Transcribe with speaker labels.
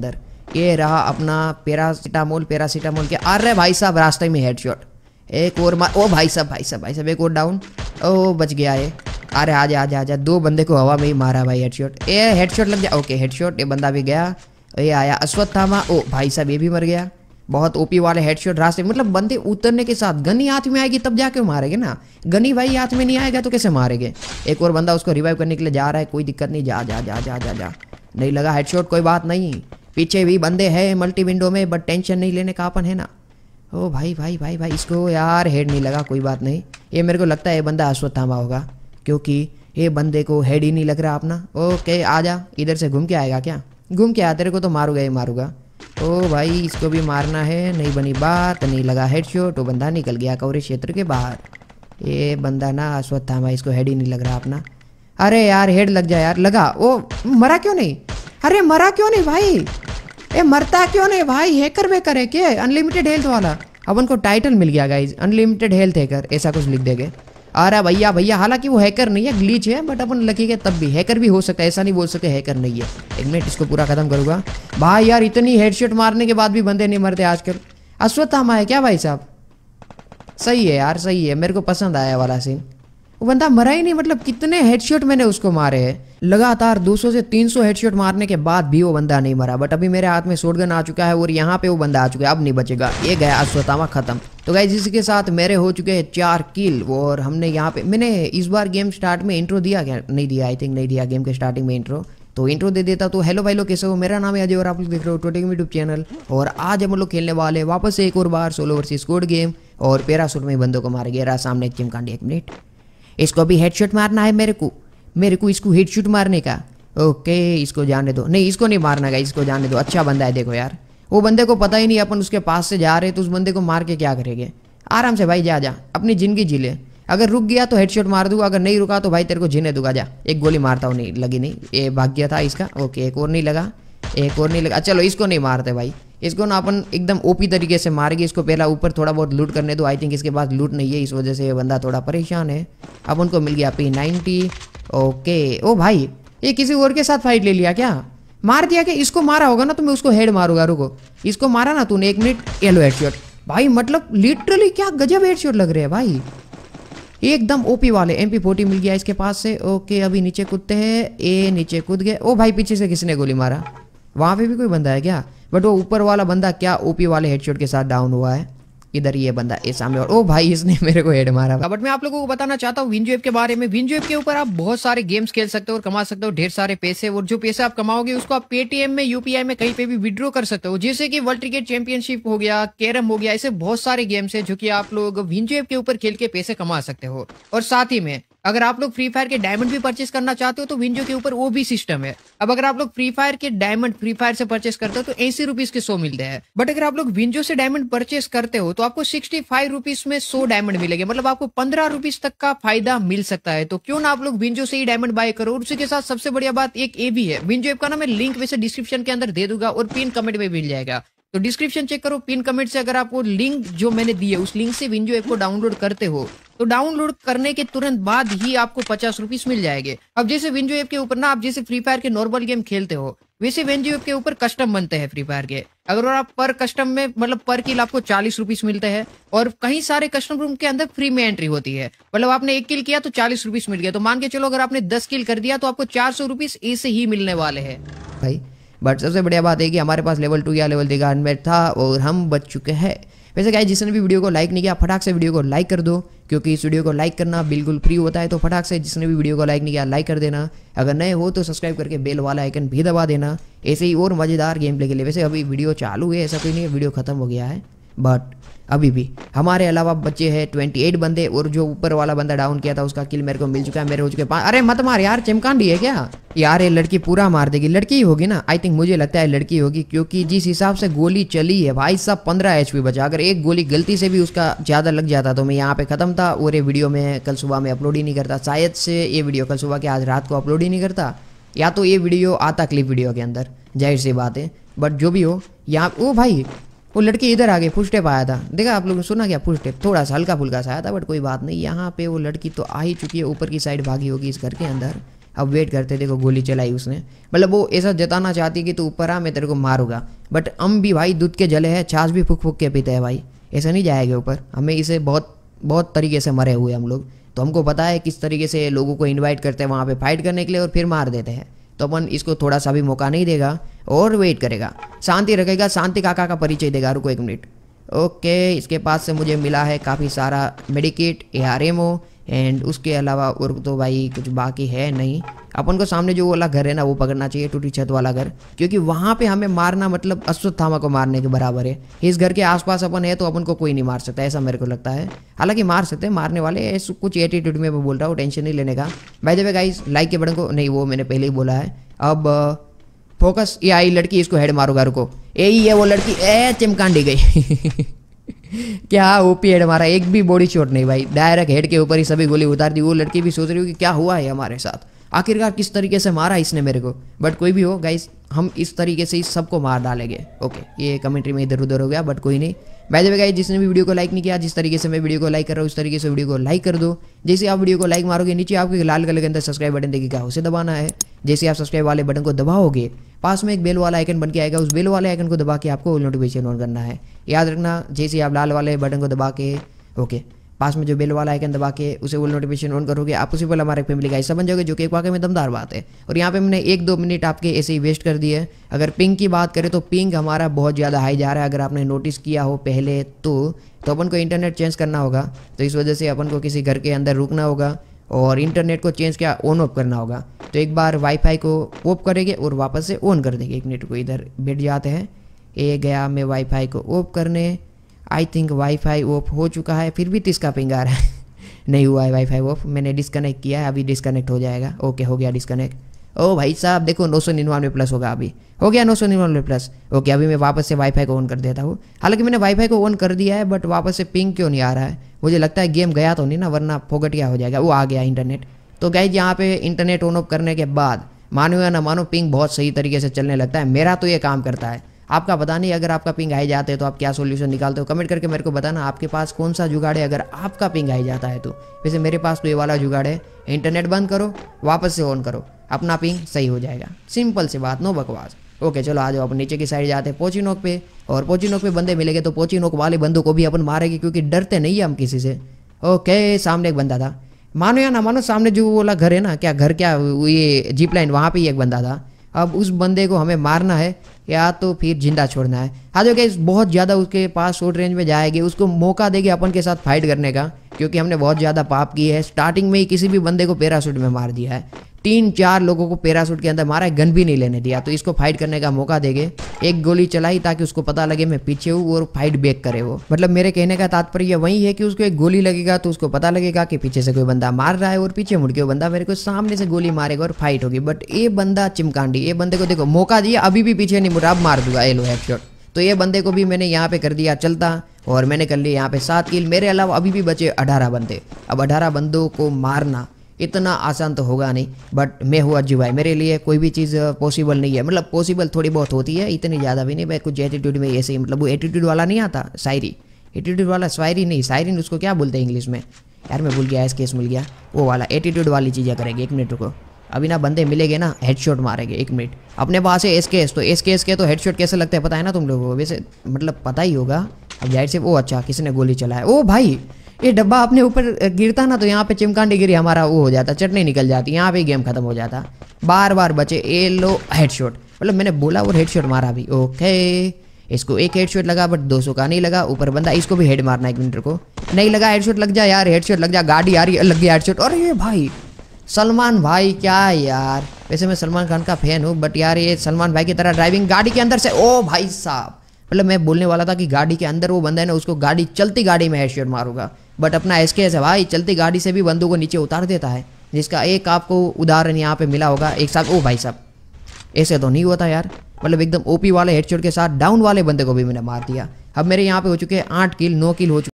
Speaker 1: अंदर ये रहा अपना पेरासीटामोल पेरासीटामोल के अरे भाई साहब रास्ते में हेड शॉट एक और मार ओ भाई साहब भाई साहब भाई साहब एक और डाउन ओ बच गया ये अरे आ जा आ जा दो बंदे को हवा में ही मारा भाई head shot a head shot लग जा ओके हेड शॉट ये बंदा भी गया ये आया अश्वत्थामा ओ भाई साहब ये भी मर गया बहुत ओपी वाले हेड शॉट रास्ते मतलब बंदे उतरने के साथ गनी हाथ में आएगी तब जाके मारेंगे ना गनी भाई हाथ में नहीं आएगा तो कैसे मारेंगे एक और बंदा उसको रिवाइव करने के लिए जा रहा है कोई दिक्कत नहीं जा जा जा जा जा जा नहीं लगा हेडशॉट कोई बात नहीं पीछे भी बंदे हैं मल्टी विंडो में बट टेंशन नहीं लेने का अपन है ना ओ भाई भाई भाई भाई इसको यार हेड नहीं लगा कोई बात नहीं ये मेरे को लगता है ये बंदा अश्वत्थामा थामा होगा क्योंकि ये बंदे को हेड ही नहीं लग रहा अपना ओके आ जा इधर से घूम के आएगा क्या घूम के आ तेरे को तो मारूंगा ही मारूंगा ओ भाई इसको भी मारना है नहीं बनी बात नहीं लगा हेड शो तो बंदा निकल गया कौरी क्षेत्र के बाहर ये बंदा ना अश्वत्थामा इसको हेड ही नहीं लग रहा अपना अरे यार हेड लग जाए यार लगा ओ मरा क्यों नहीं अरे मरा क्यों नहीं भाई ए मरता क्यों नहीं भाई हैकर वेकर है क्या अनलिमिटेड हेल्थ वाला अब उनको टाइटल मिल गया गाइज अनलिमिटेड हेल्थ हैकर ऐसा कुछ लिख देंगे अरे भैया भैया हालांकि वो हैकर नहीं है ग्लीच है बट अपन लकी के तब भी हैकर भी हो सकता है ऐसा नहीं बोल सकते हैकर नहीं है एक मिनट इसको पूरा खत्म करूंगा भाई यार इतनी हेडशॉट मारने के बाद भी बंदे नहीं मरते आजकल अश्वत्थामा है क्या भाई साहब सही है यार सही है मेरे को पसंद आया वाला सीन वो बंदा मरा ही नहीं मतलब कितने हेडशॉट मैंने उसको मारे हैं लगातार 200 से 300 हेडशॉट मारने के बाद भी वो बंदा नहीं मरा बट अभी मेरे हाथ में शोटगन आ चुका है और यहाँ पे वो बंदा आ चुका है अब नहीं बचेगा ये गया अश्वतामा खत्म तो गाइज इसके साथ मेरे हो चुके हैं चार किल और हमने यहाँ पे मैंने इस बार गेम स्टार्ट में इंट्रो दिया क्या नहीं दिया आई थिंक नहीं दिया गेम के स्टार्टिंग में इंट्रो तो इंट्रो दे देता तो हेलो भाई लोग कैसे हो मेरा नाम है अजय और आप लोग देख रहे हो टोटिंग यूट्यूब चैनल और आज हम लोग खेलने वाले वापस एक और बार सोलो वर्सेस स्कोड गेम और पेरासूट में बंदों को मार गया सामने चिमकांडी एक मिनट इसको भी हेडशॉट मारना है मेरे को मेरे को इसको हेड शूट मारने का ओके इसको जाने दो नहीं इसको नहीं मारना का इसको जाने दो अच्छा बंदा है देखो यार वो बंदे को पता ही नहीं अपन उसके पास से जा रहे तो उस बंदे को मार के क्या करेंगे आराम से भाई जा जा अपनी ज़िंदगी जी ले अगर रुक गया तो हेड मार दूंगा अगर नहीं रुका तो भाई तेरे को जीने दूंगा जा एक गोली मारता हूँ नहीं लगी नहीं ये भाग गया था इसका ओके एक और नहीं लगा एक और नहीं लगा अच्छा, चलो इसको नहीं मारते भाई इसको ना अपन एकदम ओपी तरीके से मारेंगे इसको पहला ऊपर थोड़ा बहुत लूट करने दो आई थिंक इसके पास लूट नहीं है इस वजह से ये बंदा थोड़ा परेशान है अब उनको मिल गया पी नाइनटी ओके ओ भाई ये किसी और के साथ फाइट ले लिया क्या मार दिया क्या इसको मारा होगा ना तो मैं उसको हेड मारूंगा रुको इसको मारा ना तूने एक मिनट येलो हेडशॉट भाई मतलब लिटरली क्या गजब हेडशॉट लग रहे हैं भाई एकदम ओपी वाले एम पी फोर्टी मिल गया इसके पास से ओके अभी नीचे कूदते हैं ए नीचे कूद गए ओ भाई पीछे से किसने गोली मारा वहाँ पे भी कोई बंदा है क्या बट वो ऊपर वाला बंदा क्या ओपी वाले हेडशॉट के साथ डाउन हुआ है इधर ये बंदा ये सामने और ओ भाई इसने मेरे को हेड मारा बट मैं आप लोगों को बताना चाहता हूँ विंजवेव के बारे में विंजवेव के ऊपर आप बहुत सारे गेम्स खेल सकते हो और कमा सकते हो ढेर सारे पैसे और जो पैसे आप कमाओगे उसको आप पेटीएम में यूपीआई में कहीं पे भी विड्रॉ कर सकते हो जैसे कि वर्ल्ड क्रिकेट चैंपियनशिप हो गया कैरम हो गया ऐसे बहुत सारे गेम्स है जो की आप लोग विंजवेव के ऊपर खेल के पैसे कमा सकते हो और साथ ही में अगर आप लोग फ्री फायर के डायमंड भी परचेस करना चाहते हो तो विंजो के ऊपर वो भी सिस्टम है अब अगर आप लोग फ्री फायर के डायमंड फ्री फायर से परचेस करते हो तो एसी रुपीज के सो मिलते हैं बट अगर आप लोग विंजो से डायमंड परचेस करते हो तो आपको सिक्सटी फाइव रुपीज में सो डायमंड मिलेगा मतलब आपको पंद्रह रुपीज तक का फायदा मिल सकता है तो क्यों ना आप लोग विंजो से ही डायमंड बाय करो उसी के साथ सबसे बढ़िया बात एक ए भी है विंजो एप का ना मैं लिंक वैसे डिस्क्रिप्शन के अंदर दे दूंगा और पिन कमेंट में मिल जाएगा तो डिस्क्रिप्शन चेक करो पिन कमेंट से अगर आप वो लिंक जो मैंने दी है उस लिंक से विंजो ऐप को डाउनलोड करते हो तो डाउनलोड करने के तुरंत बाद ही आपको पचास रुपीस मिल जाएंगे अब जैसे विंजो ऐप के ऊपर ना आप जैसे फ्री फायर के नॉर्मल गेम खेलते हो वैसे विंजो ऐप के ऊपर कस्टम बनते हैं फ्री फायर के अगर आप पर कस्टम में मतलब पर किल आपको चालीस रुपीस मिलते हैं और कहीं सारे कस्टम रूम के अंदर फ्री में एंट्री होती है मतलब आपने एक किल किया तो चालीस रुपीस मिल गया तो मान के चलो अगर आपने दस किल कर दिया तो आपको चार सौ रुपीस ऐसे ही मिलने वाले है भाई बट सबसे बढ़िया बात है कि हमारे पास लेवल टू या लेवल थ्री का हेलमेट था और हम बच चुके हैं वैसे क्या जिसने भी वीडियो को लाइक नहीं किया फटाक से वीडियो को लाइक कर दो क्योंकि इस वीडियो को लाइक करना बिल्कुल फ्री होता है तो फटाक से जिसने भी वीडियो को लाइक नहीं किया लाइक कर देना अगर नए हो तो सब्सक्राइब करके बेल वाला आइकन भी दबा देना ऐसे ही और मज़ेदार गेम प्ले के लिए वैसे अभी वीडियो चालू है ऐसा कोई नहीं वीडियो खत्म हो गया है बट अभी भी हमारे अलावा बच्चे हैं ट्वेंटी एट बंदे और जो ऊपर वाला बंदा डाउन किया था उसका किल मेरे को मिल चुका है मेरे हो चुके पाँच अरे मत मार यार चमकांडी है क्या यार ये लड़की पूरा मार देगी लड़की ही होगी ना आई थिंक मुझे लगता है लड़की होगी क्योंकि जिस हिसाब से गोली चली है भाई साहब पंद्रह एच बचा अगर एक गोली गलती से भी उसका ज़्यादा लग जाता तो मैं यहाँ पे ख़त्म था और ये वीडियो में कल सुबह में अपलोड ही नहीं करता शायद से ये वीडियो कल सुबह के आज रात को अपलोड ही नहीं करता या तो ये वीडियो आता क्लिप वीडियो के अंदर जाहिर सी बात है बट जो भी हो यहाँ ओ भाई वो लड़की इधर आ गई फुल स्टेप आया था देखा आप लोगों ने सुना क्या फुल स्टेप थोड़ा सा हल्का फुल्का सा आया था बट कोई बात नहीं यहाँ पे वो लड़की तो आ ही चुकी है ऊपर की साइड भागी होगी इस घर के अंदर अब वेट करते देखो गोली चलाई उसने मतलब वो ऐसा जताना चाहती कि तू ऊपर आ मैं तेरे को मारूंगा बट हम भी भाई दूध के जले हैं छाछ भी फूक फूक के पीते हैं भाई ऐसा नहीं जाएगा ऊपर हमें इसे बहुत बहुत तरीके से मरे हुए हम लोग तो हमको पता है किस तरीके से लोगों को इन्वाइट करते हैं वहाँ पर फाइट करने के लिए और फिर मार देते हैं तो अपन इसको थोड़ा सा भी मौका नहीं देगा और वेट करेगा शांति रखेगा शांति काका का परिचय देगा रुको एक मिनट ओके इसके पास से मुझे मिला है काफ़ी सारा medkit A R M O and उसके अलावा और तो भाई कुछ बाकी है नहीं अपन को सामने जो वाला घर है ना वो पकड़ना चाहिए टूटी छत वाला घर क्योंकि वहाँ पे हमें मारना मतलब अश्वत्थामा को मारने के बराबर है इस घर के आसपास अपन है तो अपन को कोई नहीं मार सकता ऐसा मेरे को लगता है हालांकि मार सकते हैं मारने वाले कुछ एटीट्यूड में मैं बोल रहा हूँ टेंशन नहीं लेने का भाई जब वे गाइस लाइक के बड़े को नहीं वो मैंने पहले ही बोला है अब फोकस ये आई लड़की इसको हेड मारो घर को ही है वो लड़की ए चिमकांडी गई क्या ओपी हेड मारा एक भी बॉडी शॉट नहीं भाई डायरेक्ट हेड के ऊपर ही सभी गोली उतार दी वो लड़की भी सोच रही हो कि क्या हुआ है हमारे साथ आखिरकार किस तरीके से मारा इसने मेरे को बट कोई भी हो गाइस हम इस तरीके से ही सबको मार डालेंगे ओके ये कमेंट्री में इधर उधर हो गया बट कोई नहीं बाय द वे गाइस जिसने भी वीडियो को लाइक नहीं किया जिस तरीके से मैं वीडियो को लाइक कर रहा हूँ उस तरीके से वीडियो को लाइक कर दो जैसे आप वीडियो को लाइक मारोगे नीचे आपके लाल कलर के अंदर सब्सक्राइब बटन देखेगा उसे दबाना है जैसे आप सब्सक्राइब वाले बटन को दबाओगे पास में एक बेल वाला आइकन बन के आएगा उस बेल वाले आइकन को दबा के आपको नोटिफिकेशन ऑन करना है याद रखना जैसे आप लाल वाले बटन को दबा के ओके पास में जो बेल वाला आइकन दबा के उसे वो नोटिफिकेशन ऑन करोगे आप उसी पर हमारे फैमिली का हिस्सा बन जाओगे जो कि एक वाकई में दमदार बात है और यहाँ पे मैंने एक दो मिनट आपके ऐसे ही वेस्ट कर दिए अगर पिंग की बात करें तो पिंग हमारा बहुत ज़्यादा हाई जा रहा है अगर आपने नोटिस किया हो पहले तो तो अपन को इंटरनेट चेंज करना होगा तो इस वजह से अपन को किसी घर के अंदर रुकना होगा और इंटरनेट को चेंज किया ऑन ऑफ करना होगा तो एक बार वाईफाई को ऑफ करेंगे और वापस से ऑन कर देंगे एक मिनट को इधर बैठ जाते हैं ये गया मैं वाईफाई को ऑफ करने आई थिंक वाईफाई ऑफ हो चुका है फिर भी तिसका का पिंग आ रहा है नहीं हुआ है वाईफाई ऑफ मैंने डिस्कनेक्ट किया है अभी डिस्कनेक्ट हो जाएगा ओके हो गया डिस्कनेक्ट ओ भाई साहब देखो नौ सौ निन्यानवे प्लस होगा अभी हो गया नौ सौ निन्यानवे प्लस ओके अभी मैं वापस से वाईफाई को ऑन कर देता हूँ हालांकि मैंने वाईफाई को ऑन कर दिया है बट वापस से पिंग क्यों नहीं आ रहा है मुझे लगता है गेम गया तो नहीं ना वरना फोकट क्या हो जाएगा वो आ गया इंटरनेट तो गए यहाँ पे इंटरनेट ऑन ऑफ करने के बाद मानो या ना मानो पिंग बहुत सही तरीके से चलने लगता है मेरा तो ये काम करता है आपका पता नहीं अगर आपका पिंग आई जाता है तो आप क्या सोल्यूशन निकालते हो कमेंट करके मेरे को बताना आपके पास कौन सा जुगाड़ है अगर आपका पिंग आई जाता है तो वैसे मेरे पास तो ये वाला जुगाड़ है इंटरनेट बंद करो वापस से ऑन करो अपना पिंग सही हो जाएगा सिंपल सी बात नो बकवास ओके चलो आ जाओ अपन नीचे की साइड जाते हैं पोची नोक पे और पोची नोक पे बंदे मिलेंगे तो पोची नोक वाले बंदों को भी अपन मारेंगे क्योंकि डरते नहीं है हम किसी से ओके सामने एक बंदा था मानो या ना मानो सामने जो वाला घर है ना क्या घर क्या ये जीप लाइन वहाँ पर ही एक बंदा था अब उस बंदे को हमें मारना है या तो फिर जिंदा छोड़ना है हाँ जो बहुत ज़्यादा उसके पास शॉर्ट रेंज में जाएगी उसको मौका देगी अपन के साथ फाइट करने का क्योंकि हमने बहुत ज़्यादा पाप किए है स्टार्टिंग में ही किसी भी बंदे को पैरासूट में मार दिया है तीन चार लोगों को पैरासूट के अंदर मारा है गन भी नहीं लेने दिया तो इसको फाइट करने का मौका देंगे एक गोली चलाई ताकि उसको पता लगे मैं पीछे हूँ और फाइट बैक करे वो मतलब मेरे कहने का तात्पर्य वही है कि उसको एक गोली लगेगा तो उसको पता लगेगा कि पीछे से कोई बंदा मार रहा है और पीछे मुड़ के वो बंदा मेरे को सामने से गोली मारेगा और फाइट होगी बट ये बंदा चिमकांडी ये बंदे को देखो मौका दिया अभी भी पीछे नहीं मुड़ा अब मार दूंगा एलो लो हेडशॉट तो ये बंदे को भी मैंने यहाँ पे कर दिया चलता और मैंने कर लिया यहाँ पे सात किल मेरे अलावा अभी भी बचे अठारह बंदे अब अठारह बंदों को मारना इतना आसान तो होगा नहीं बट मैं हुआ जी भाई मेरे लिए कोई भी चीज़ पॉसिबल नहीं है मतलब पॉसिबल थोड़ी बहुत होती है इतनी ज़्यादा भी नहीं भाई कुछ एटीट्यूड में ऐसे ही मतलब वो एटीट्यूड वाला नहीं आता शायरी एटीट्यूड वाला शायरी नहीं शायरी उसको क्या बोलते हैं इंग्लिश में यार मैं भूल गया एस केस मिल गया वो वाला एटीट्यूड वाली चीज़ें करेंगे एक मिनट को अभी ना बंदे मिलेंगे ना हेडशॉट मारेंगे एक मिनट अपने पास है एस के एस तो एस के एस के तो हेडशॉट कैसे लगता है पता है ना तुम लोगों को वैसे मतलब पता ही होगा अब जाहिर से वो अच्छा किसी ने गोली चलाया ओ भाई ये डब्बा अपने ऊपर गिरता ना तो यहाँ पे चिमकांडी गिरी हमारा वो हो जाता चटनी निकल जाती यहाँ पे गेम खत्म हो जाता बार बार बचे ए लो हेडशॉट मतलब मैंने बोला और हेडशॉट मारा भी ओके इसको एक हेडशॉट लगा बट 200 का नहीं लगा ऊपर बंदा इसको भी हेड मारना एक मिनट को नहीं लगा हेडशॉट लग जा यार हेडशॉट लग जा गाड़ी यार लग गया हेडशॉट अरे भाई सलमान भाई क्या यार वैसे मैं सलमान खान का फैन हूँ बट यार ये सलमान भाई की तरह ड्राइविंग गाड़ी के अंदर से ओ भाई साहब मतलब मैं बोलने वाला था कि गाड़ी के अंदर वो बंदा है ना उसको गाड़ी चलती गाड़ी में हेडशॉट मारूंगा बट अपना एस के एस है भाई चलती गाड़ी से भी बंदूक को नीचे उतार देता है जिसका एक आपको उदाहरण यहाँ पे मिला होगा एक साथ ओ भाई साहब ऐसे तो नहीं होता यार मतलब एकदम ओपी वाले हेडशॉट के साथ डाउन वाले बंदे को भी मैंने मार दिया अब मेरे यहाँ पे हो चुके हैं आठ किल नौ किल हो चुके